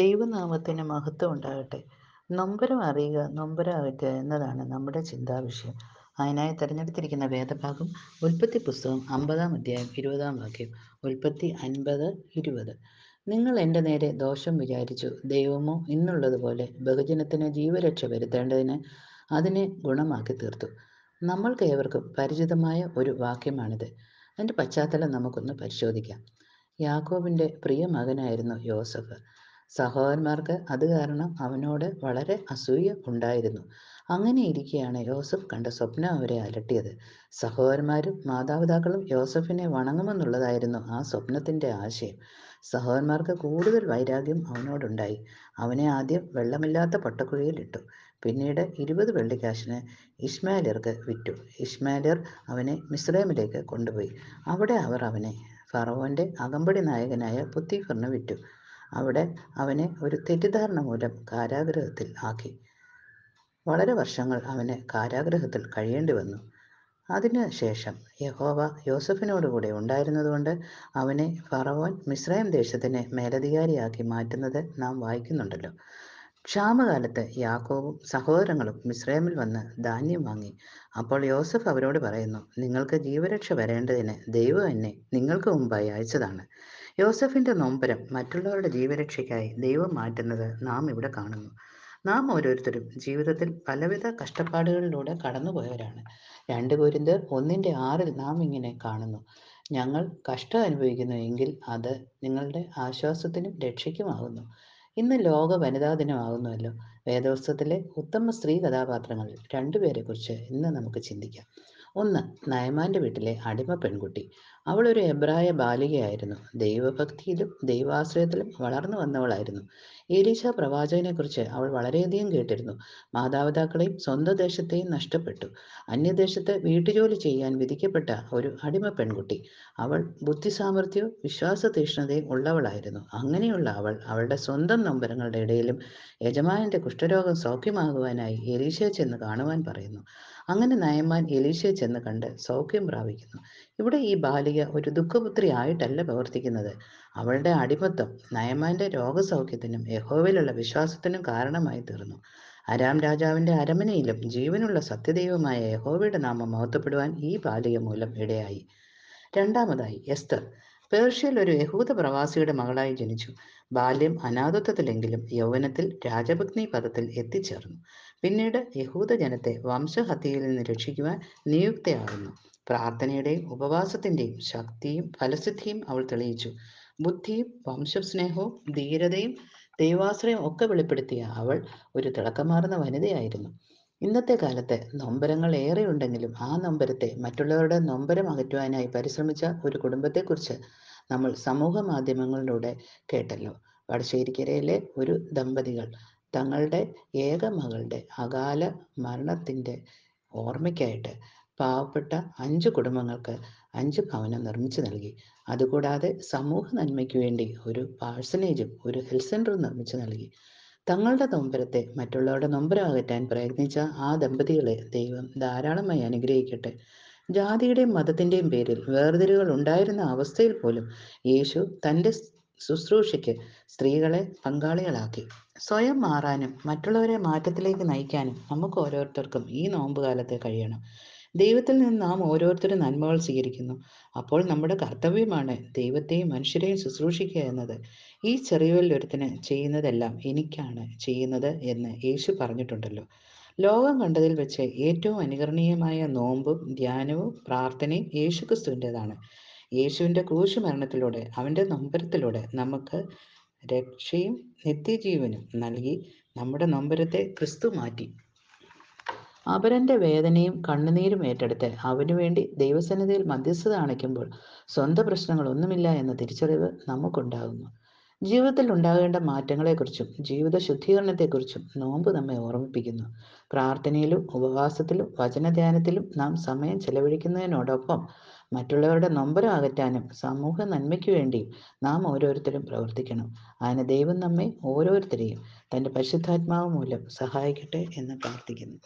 ദൈവനാമത്തിന് മഹത്വം ഉണ്ടാകട്ടെ നൊമ്പരം അറിയുക നൊമ്പരാകട്ടെ എന്നതാണ് നമ്മുടെ ചിന്താവിഷയം അതിനായി തിരഞ്ഞെടുത്തിരിക്കുന്ന വേദഭാഗം ഉൽപ്പത്തി പുസ്തകം അമ്പതാം അധ്യായം ഇരുപതാം വാക്യം ഉൽപ്പത്തി അൻപത് ഇരുപത് നിങ്ങൾ എൻ്റെ നേരെ ദോഷം വിചാരിച്ചു ദൈവമോ ഇന്നുള്ളതുപോലെ ബഹുജനത്തിന് ജീവരക്ഷ വരുത്തേണ്ടതിന് അതിനെ ഗുണമാക്കി തീർത്തു നമ്മൾക്ക് ഏവർക്കും പരിചിതമായ ഒരു വാക്യമാണിത് അതിൻ്റെ പശ്ചാത്തലം നമുക്കൊന്ന് പരിശോധിക്കാം യാക്കോബിൻ്റെ പ്രിയ മകനായിരുന്നു യോസഫ് സഹോദരന്മാർക്ക് അത് കാരണം അവനോട് വളരെ അസൂയ ഉണ്ടായിരുന്നു അങ്ങനെ ഇരിക്കെയാണ് യോസഫ് കണ്ട സ്വപ്നം അവരെ അലട്ടിയത് സഹോദരന്മാരും മാതാപിതാക്കളും യോസഫിനെ വണങ്ങുമെന്നുള്ളതായിരുന്നു ആ സ്വപ്നത്തിന്റെ ആശയം സഹോദരന്മാർക്ക് കൂടുതൽ വൈരാഗ്യം അവനോടുണ്ടായി അവനെ ആദ്യം വെള്ളമില്ലാത്ത പൊട്ടക്കുഴിയിൽ ഇട്ടു പിന്നീട് ഇരുപത് വെള്ളിക്കാശിന് ഇഷ്മാലിയർക്ക് വിറ്റു ഇഷ്മാലിയർ അവനെ മിസ്രൈമിലേക്ക് കൊണ്ടുപോയി അവിടെ അവർ അവനെ ഫറവോന്റെ അകമ്പടി നായകനായ പുത്തിഫറിന് വിറ്റു അവിടെ അവനെ ഒരു തെറ്റിദ്ധാരണ മൂലം കാരാഗ്രഹത്തിൽ ആക്കി വളരെ വർഷങ്ങൾ അവന് കാരാഗ്രഹത്തിൽ കഴിയേണ്ടി വന്നു അതിനുശേഷം യഹോവ യോസഫിനോടുകൂടെ ഉണ്ടായിരുന്നതുകൊണ്ട് അവനെ ഫറവോൻ മിസ്രൈം ദേശത്തിനെ മേലധികാരിയാക്കി മാറ്റുന്നത് നാം വായിക്കുന്നുണ്ടല്ലോ ക്ഷാമകാലത്ത് യാക്കോബും സഹോദരങ്ങളും മിശ്രയമിൽ വന്ന് ധാന്യം വാങ്ങി അപ്പോൾ യോസഫ് അവരോട് പറയുന്നു നിങ്ങൾക്ക് ജീവരക്ഷ വരേണ്ടതിന് ദൈവം എന്നെ നിങ്ങൾക്ക് മുമ്പായി അയച്ചതാണ് യോസഫിന്റെ നൊമ്പരം മറ്റുള്ളവരുടെ ജീവരക്ഷയ്ക്കായി ദൈവം മാറ്റുന്നത് നാം ഇവിടെ കാണുന്നു നാം ഓരോരുത്തരും ജീവിതത്തിൽ പലവിധ കഷ്ടപ്പാടുകളിലൂടെ കടന്നുപോയവരാണ് രണ്ട് പേരിന്തർ ഒന്നിൻ്റെ ആറിൽ നാം ഇങ്ങനെ കാണുന്നു ഞങ്ങൾ കഷ്ടം അനുഭവിക്കുന്നു എങ്കിൽ അത് നിങ്ങളുടെ ആശ്വാസത്തിനും രക്ഷയ്ക്കുമാകുന്നു ഇന്ന് ലോക വനിതാ ദിനമാകുന്നുവല്ലോ വേദോത്സവത്തിലെ ഉത്തമ സ്ത്രീ കഥാപാത്രങ്ങളിൽ രണ്ടുപേരെക്കുറിച്ച് ഇന്ന് നമുക്ക് ചിന്തിക്കാം ഒന്ന് നയമാൻ്റെ വീട്ടിലെ അടിമ പെൺകുട്ടി അവൾ ഒരു എബ്രായ ബാലികയായിരുന്നു ദൈവഭക്തിയിലും ദൈവാശ്രയത്തിലും വളർന്നു വന്നവളായിരുന്നു ഏലീശ പ്രവാചകനെക്കുറിച്ച് അവൾ വളരെയധികം കേട്ടിരുന്നു മാതാപിതാക്കളെയും സ്വന്തം ദേശത്തെയും നഷ്ടപ്പെട്ടു അന്യദേശത്ത് വീട്ടുജോലി ചെയ്യാൻ വിധിക്കപ്പെട്ട ഒരു അടിമ പെൺകുട്ടി അവൾ ബുദ്ധിസാമർഥ്യവും വിശ്വാസ തീക്ഷ്ണതയും ഉള്ളവളായിരുന്നു അങ്ങനെയുള്ള അവൾ അവളുടെ സ്വന്തം നൊമ്പരങ്ങളുടെ ഇടയിലും യജമാനന്റെ കുഷ്ഠരോഗം സൗഖ്യമാകുവാനായി എലീശയെ ചെന്ന് കാണുവാൻ പറയുന്നു അങ്ങനെ നയമാൻ എലീശയെ ചെന്ന് കണ്ട് സൗഖ്യം പ്രാപിക്കുന്നു ഇവിടെ ഈ ബാലിക ഒരു ദുഃഖപുത്രി ആയിട്ടല്ല പ്രവർത്തിക്കുന്നത് അവളുടെ അടിമത്തം നയമാന്റെ രോഗസൗഖ്യത്തിനും യഹോവിലുള്ള വിശ്വാസത്തിനും കാരണമായി തീർന്നു അരാം രാജാവിന്റെ അരമനയിലും ജീവനുള്ള സത്യദൈവമായ യഹോവയുടെ നാമം മഹത്വപ്പെടുവാൻ ഈ ബാലിക മൂലം ഇടയായി രണ്ടാമതായി എസ്തർ പേർഷ്യയിൽ ഒരു യഹൂദ പ്രവാസിയുടെ മകളായി ജനിച്ചു ബാല്യം അനാഥത്വത്തിലെങ്കിലും യൗവനത്തിൽ രാജപത്നി പദത്തിൽ എത്തിച്ചേർന്നു പിന്നീട് യഹൂദ ജനത്തെ വംശഹത്യയിൽ നിന്ന് രക്ഷിക്കുവാൻ നിയുക്തയാകുന്നു പ്രാർത്ഥനയുടെയും ഉപവാസത്തിൻ്റെയും ശക്തിയും ഫലസിദ്ധിയും അവൾ തെളിയിച്ചു ബുദ്ധിയും വംശസ്നേഹവും ധീരതയും ദൈവാശ്രയം ഒക്കെ വെളിപ്പെടുത്തിയ അവൾ ഒരു തിളക്കമാർന്ന വനിതയായിരുന്നു ഇന്നത്തെ കാലത്ത് നൊമ്പരങ്ങൾ ഉണ്ടെങ്കിലും ആ നൊമ്പരത്തെ മറ്റുള്ളവരുടെ നൊമ്പരം അകറ്റുവാനായി പരിശ്രമിച്ച ഒരു കുടുംബത്തെക്കുറിച്ച് നമ്മൾ സമൂഹ മാധ്യമങ്ങളിലൂടെ കേട്ടല്ലോ വടശ്ശേരിക്കരയിലെ ഒരു ദമ്പതികൾ തങ്ങളുടെ ഏക മകളുടെ അകാല മരണത്തിൻ്റെ ഓർമ്മയ്ക്കായിട്ട് പാവപ്പെട്ട അഞ്ച് കുടുംബങ്ങൾക്ക് അഞ്ച് ഭവനം നിർമ്മിച്ചു നൽകി അതുകൂടാതെ സമൂഹ നന്മയ്ക്ക് വേണ്ടി ഒരു പാഴ്സനേജും ഒരു ഹെൽത്ത് സെൻ്ററും നിർമ്മിച്ചു നൽകി തങ്ങളുടെ നൊമ്പരത്തെ മറ്റുള്ളവരുടെ നൊമ്പരം അകറ്റാൻ പ്രയത്നിച്ച ആ ദമ്പതികളെ ദൈവം ധാരാളമായി അനുഗ്രഹിക്കട്ടെ ജാതിയുടെയും മതത്തിൻ്റെയും പേരിൽ വേർതിരിവുകൾ ഉണ്ടായിരുന്ന അവസ്ഥയിൽ പോലും യേശു തൻ്റെ ശുശ്രൂഷയ്ക്ക് സ്ത്രീകളെ പങ്കാളികളാക്കി സ്വയം മാറാനും മറ്റുള്ളവരെ മാറ്റത്തിലേക്ക് നയിക്കാനും നമുക്ക് ഓരോരുത്തർക്കും ഈ നോമ്പ് കാലത്തെ കഴിയണം ദൈവത്തിൽ നിന്ന് നാം ഓരോരുത്തരും നന്മകൾ സ്വീകരിക്കുന്നു അപ്പോൾ നമ്മുടെ കർത്തവ്യമാണ് ദൈവത്തെയും മനുഷ്യരെയും ശുശ്രൂഷിക്കുക എന്നത് ഈ ഒരുത്തിന് ചെയ്യുന്നതെല്ലാം എനിക്കാണ് ചെയ്യുന്നത് എന്ന് യേശു പറഞ്ഞിട്ടുണ്ടല്ലോ ലോകം കണ്ടതിൽ വെച്ച് ഏറ്റവും അനുകരണീയമായ നോമ്പും ധ്യാനവും പ്രാർത്ഥനയും യേശുക്രിസ്തുവിൻ്റെതാണ് യേശുവിൻ്റെ ക്രൂശ് മരണത്തിലൂടെ അവൻ്റെ നൊമ്പരത്തിലൂടെ നമുക്ക് രക്ഷയും നിത്യജീവനും നൽകി നമ്മുടെ നൊമ്പരത്തെ ക്രിസ്തു മാറ്റി അപരന്റെ വേദനയും കണ്ണുനീരും ഏറ്റെടുത്ത് അവനു വേണ്ടി ദൈവസന്നിധിയിൽ മധ്യസ്ഥത അണയ്ക്കുമ്പോൾ സ്വന്തം പ്രശ്നങ്ങളൊന്നുമില്ല എന്ന തിരിച്ചറിവ് നമുക്കുണ്ടാകുന്നു ജീവിതത്തിൽ ഉണ്ടാകേണ്ട മാറ്റങ്ങളെക്കുറിച്ചും ജീവിത ശുദ്ധീകരണത്തെക്കുറിച്ചും നോമ്പ് നമ്മെ ഓർമ്മിപ്പിക്കുന്നു പ്രാർത്ഥനയിലും ഉപവാസത്തിലും വചനധ്യാനത്തിലും നാം സമയം ചെലവഴിക്കുന്നതിനോടൊപ്പം മറ്റുള്ളവരുടെ നൊമ്പരം അകറ്റാനും സമൂഹ നന്മയ്ക്ക് വേണ്ടിയും നാം ഓരോരുത്തരും പ്രവർത്തിക്കണം അതിന് ദൈവം നമ്മെ ഓരോരുത്തരെയും തൻ്റെ പരിശുദ്ധാത്മാവ് മൂലം സഹായിക്കട്ടെ എന്ന് പ്രാർത്ഥിക്കുന്നു